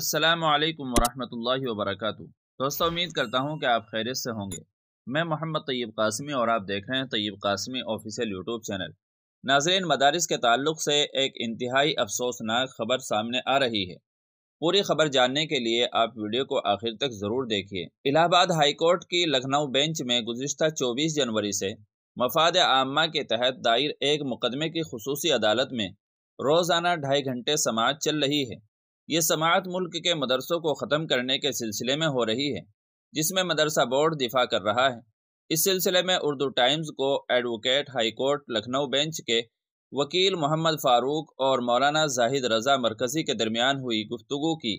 अस्सलाम वालेकुम वरहमतुल्लाहि दोस्तों उम्मीद करता हूँ कि आप खैरियत से होंगे मैं मोहम्मद तैयब कासमी और आप देख रहे हैं Tayyab Qasmi official YouTube channel नाजरीन मदारस के ताल्लुक से एक इंतहाई अफसोसनाक खबर सामने आ रही है पूरी खबर जानने के लिए आप वीडियो को आखिर तक ज़रूर देखिए इलाहाबाद हाईकोर्ट की लखनऊ बेंच में गुज्त चौबीस जनवरी से मफाद आमा के तहत दायर एक मुकदमे की खसूसी अदालत में रोज़ाना ढाई घंटे समाज चल रही है ये समात मुल्क के मदरसों को ख़त्म करने के सिलसिले में हो रही है जिसमें मदरसा बोर्ड दिफा कर रहा है इस सिलसिले में उर्दू टाइम्स को advocate high court Lucknow bench के वकील मोहम्मद फारूक और मौलाना जाहिद रजा मरकज़ी के दरमियान हुई गुफ्तु की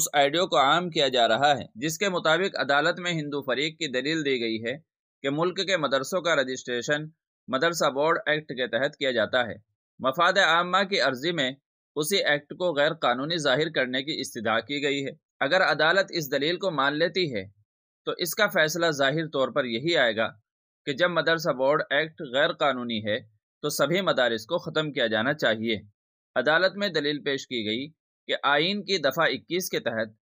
उस आइडियो को आम किया जा रहा है जिसके मुताबिक अदालत में हिंदू फरीक की दलील दी गई है कि मुल्क के मदरसों का रजिस्ट्रेशन मदरसा बोर्ड एक्ट के तहत किया जाता है मफाद आमा की अर्जी में उसी एक्ट को गैर कानूनी जाहिर करने की इस्तदा की गई है अगर अदालत इस दलील को मान लेती है तो इसका फैसला जाहिर तौर पर यही आएगा कि जब मदरसा बोर्ड एक्ट गैर कानूनी है तो सभी मदारस को ख़त्म किया जाना चाहिए अदालत में दलील पेश की गई कि आइन की दफ़ा इक्कीस के तहत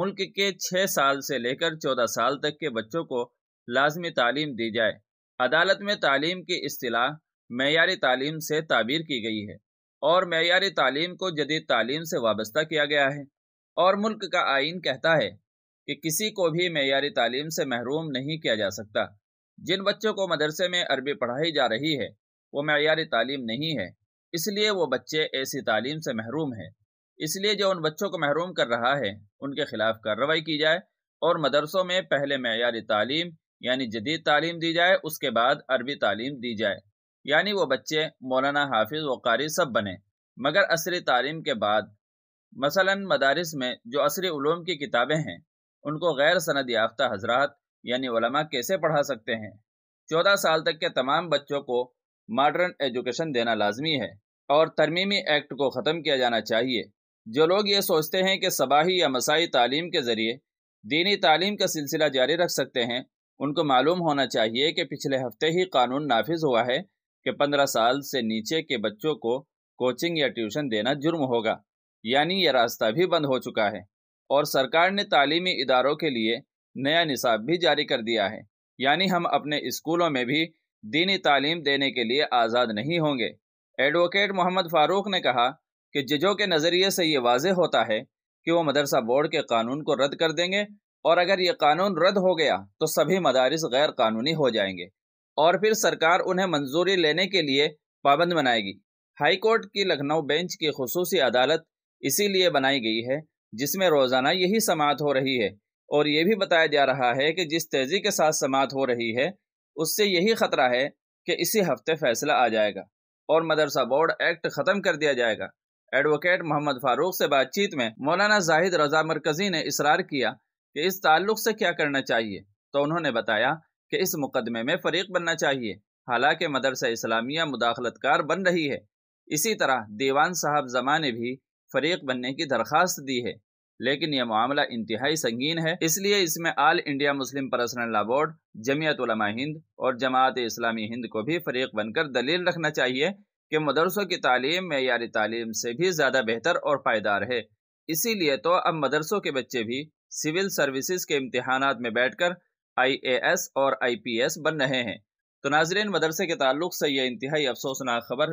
मुल्क के छः साल से लेकर चौदह साल तक के बच्चों को लाजमी तालीम दी जाए अदालत में तालीम की असलाह मैारी तालीम से ताबीर की गई है और मैारी तालीम को जदीद तालीम से वाबस्ता किया गया है और मुल्क का आइन कहता है कि किसी को भी मैारी तालीम से महरूम नहीं किया जा सकता जिन बच्चों को मदरसे में अरबी पढ़ाई जा रही है वो मैारी तालीम नहीं है इसलिए वो बच्चे ऐसी तालीम से महरूम है इसलिए जो उन बच्चों को महरूम कर रहा है उनके खिलाफ कार्रवाई की जाए और मदरसों में पहले मैारी तालीम यानी जदीद तालीम दी जाए उसके बाद अरबी तालीम दी जाए यानी वो बच्चे मौलाना हाफिज व कारी सब बने मगर असरी तालीम के बाद मसलन मदारस में जो असरी ूम की किताबें हैं उनको गैर सनद याफ्ता हजरात यानी वलमा कैसे पढ़ा सकते हैं चौदह साल तक के तमाम बच्चों को मॉडर्न एजुकेशन देना लाजमी है और तरमीमी एक्ट को ख़त्म किया जाना चाहिए जो लोग ये सोचते हैं कि सबाही या मसाई तालीम के ज़रिए दीनी तालीम का सिलसिला जारी रख सकते हैं उनको मालूम होना चाहिए कि पिछले हफ्ते ही कानून नाफिज हुआ है कि 15 साल से नीचे के बच्चों को कोचिंग या ट्यूशन देना जुर्म होगा यानी यह रास्ता भी बंद हो चुका है और सरकार ने तालीमी इदारों के लिए नया निसाब भी जारी कर दिया है यानी हम अपने स्कूलों में भी दीनी तालीम देने के लिए आज़ाद नहीं होंगे एडवोकेट मोहम्मद फारूक ने कहा कि जजों के नज़रिए से ये वाज होता है कि वो मदरसा बोर्ड के कानून को रद्द कर देंगे और अगर ये कानून रद्द हो गया तो सभी मदारस गैर कानूनी हो जाएंगे और फिर सरकार उन्हें मंजूरी लेने के लिए पाबंद बनाएगी हाईकोर्ट की लखनऊ बेंच की खसूसी अदालत इसीलिए बनाई गई है जिसमें रोज़ाना यही समात हो रही है और ये भी बताया जा रहा है कि जिस तेज़ी के साथ समात हो रही है उससे यही खतरा है कि इसी हफ्ते फैसला आ जाएगा और मदरसा बोर्ड एक्ट ख़त्म कर दिया जाएगा एडवोकेट मोहम्मद फारूक से बातचीत में मौलाना जाहिद रजा मरकजी ने इसरार किया कि इस ताल्लुक से क्या करना चाहिए तो उन्होंने बताया कि इस मुकदमे में फरीक बनना चाहिए हालांकि मदरसा इस्लामिया मुदाखलतकार बन रही है इसी तरह दीवान साहब जमा ने भी फरीक बनने की दरख्वास्त दी है लेकिन यह मामला इंतहाई संगीन है इसलिए इसमें all India Muslim personal law board Jamiat Hind और जमात इस्लामी हिंद को भी फरीक बनकर दलील रखना चाहिए कि मदरसों की तालीम मैारी तालीम से भी ज़्यादा बेहतर और पायदार है इसीलिए तो अब मदरसों के बच्चे भी सिविल सर्विसेज के इम्तहान में बैठकर आईएएस और आईपीएस बन रहे हैं तो नाजरेन मदरसे के ताल्लुक से यह इंतहाई अफसोसनाक खबर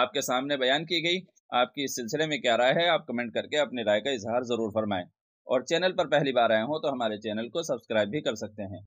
आपके सामने बयान की गई आपकी इस सिलसिले में क्या राय है आप कमेंट करके अपनी राय का इजहार ज़रूर फरमाएँ और चैनल पर पहली बार आए हों तो हमारे चैनल को सब्सक्राइब भी कर सकते हैं